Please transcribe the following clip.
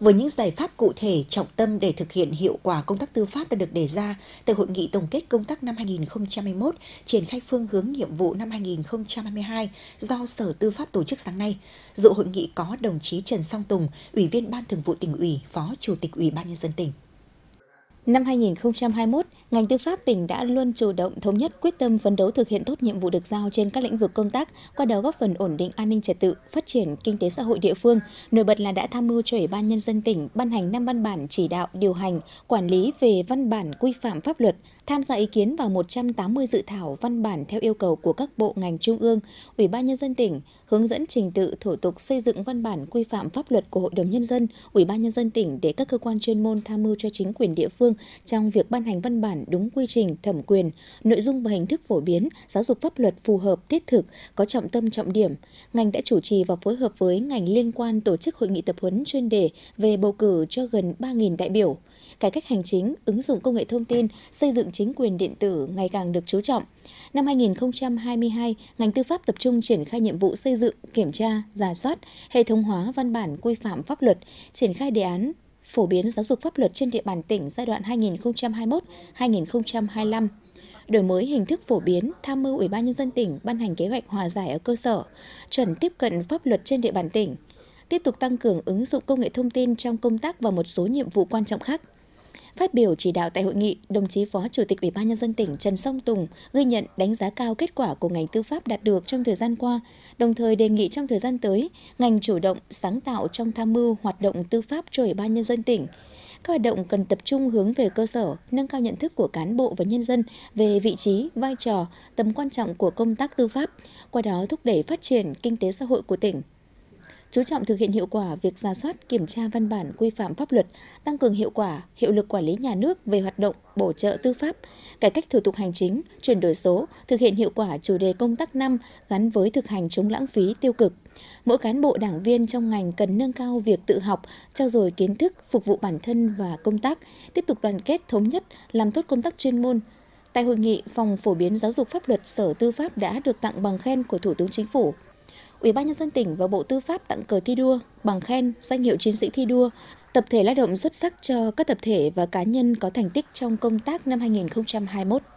Với những giải pháp cụ thể trọng tâm để thực hiện hiệu quả công tác tư pháp đã được đề ra tại hội nghị tổng kết công tác năm 2021, triển khai phương hướng nhiệm vụ năm 2022 do Sở Tư pháp tổ chức sáng nay. Dự hội nghị có đồng chí Trần Song Tùng, Ủy viên Ban Thường vụ tỉnh ủy, Phó Chủ tịch Ủy ban nhân dân tỉnh. Năm 2021, ngành tư pháp tỉnh đã luôn chủ động thống nhất quyết tâm phấn đấu thực hiện tốt nhiệm vụ được giao trên các lĩnh vực công tác, qua đó góp phần ổn định an ninh trật tự, phát triển kinh tế xã hội địa phương. Nổi bật là đã tham mưu cho Ủy ban nhân dân tỉnh ban hành năm văn bản chỉ đạo điều hành, quản lý về văn bản quy phạm pháp luật, tham gia ý kiến vào 180 dự thảo văn bản theo yêu cầu của các bộ ngành trung ương, Ủy ban nhân dân tỉnh, hướng dẫn trình tự thủ tục xây dựng văn bản quy phạm pháp luật của Hội đồng nhân dân, Ủy ban nhân dân tỉnh để các cơ quan chuyên môn tham mưu cho chính quyền địa phương trong việc ban hành văn bản đúng quy trình, thẩm quyền, nội dung và hình thức phổ biến, giáo dục pháp luật phù hợp, thiết thực, có trọng tâm trọng điểm. Ngành đã chủ trì và phối hợp với ngành liên quan tổ chức hội nghị tập huấn chuyên đề về bầu cử cho gần 3.000 đại biểu. Cải cách hành chính, ứng dụng công nghệ thông tin, xây dựng chính quyền điện tử ngày càng được chú trọng. Năm 2022, ngành tư pháp tập trung triển khai nhiệm vụ xây dựng, kiểm tra, giả soát, hệ thống hóa văn bản quy phạm pháp luật, triển khai đề án phổ biến giáo dục pháp luật trên địa bàn tỉnh giai đoạn 2021-2025 đổi mới hình thức phổ biến, tham mưu Ủy ban nhân dân tỉnh ban hành kế hoạch hòa giải ở cơ sở, chuẩn tiếp cận pháp luật trên địa bàn tỉnh, tiếp tục tăng cường ứng dụng công nghệ thông tin trong công tác và một số nhiệm vụ quan trọng khác. Phát biểu chỉ đạo tại hội nghị, đồng chí Phó Chủ tịch Ủy ban nhân dân tỉnh Trần Song Tùng ghi nhận đánh giá cao kết quả của ngành tư pháp đạt được trong thời gian qua, đồng thời đề nghị trong thời gian tới, ngành chủ động sáng tạo trong tham mưu hoạt động tư pháp cho Ủy ban nhân dân tỉnh. Các hoạt động cần tập trung hướng về cơ sở, nâng cao nhận thức của cán bộ và nhân dân về vị trí, vai trò, tầm quan trọng của công tác tư pháp, qua đó thúc đẩy phát triển kinh tế xã hội của tỉnh chú trọng thực hiện hiệu quả việc ra soát, kiểm tra văn bản quy phạm pháp luật, tăng cường hiệu quả, hiệu lực quản lý nhà nước về hoạt động bổ trợ tư pháp, cải cách thủ tục hành chính, chuyển đổi số, thực hiện hiệu quả chủ đề công tác năm gắn với thực hành chống lãng phí tiêu cực. Mỗi cán bộ đảng viên trong ngành cần nâng cao việc tự học, trao dồi kiến thức phục vụ bản thân và công tác, tiếp tục đoàn kết thống nhất, làm tốt công tác chuyên môn, Tại hội nghị, Phòng Phổ biến Giáo dục Pháp luật Sở Tư pháp đã được tặng bằng khen của Thủ tướng Chính phủ Ủy ban nhân dân tỉnh và Bộ Tư pháp tặng cờ thi đua, bằng khen, danh hiệu chiến sĩ thi đua, tập thể lao động xuất sắc cho các tập thể và cá nhân có thành tích trong công tác năm 2021.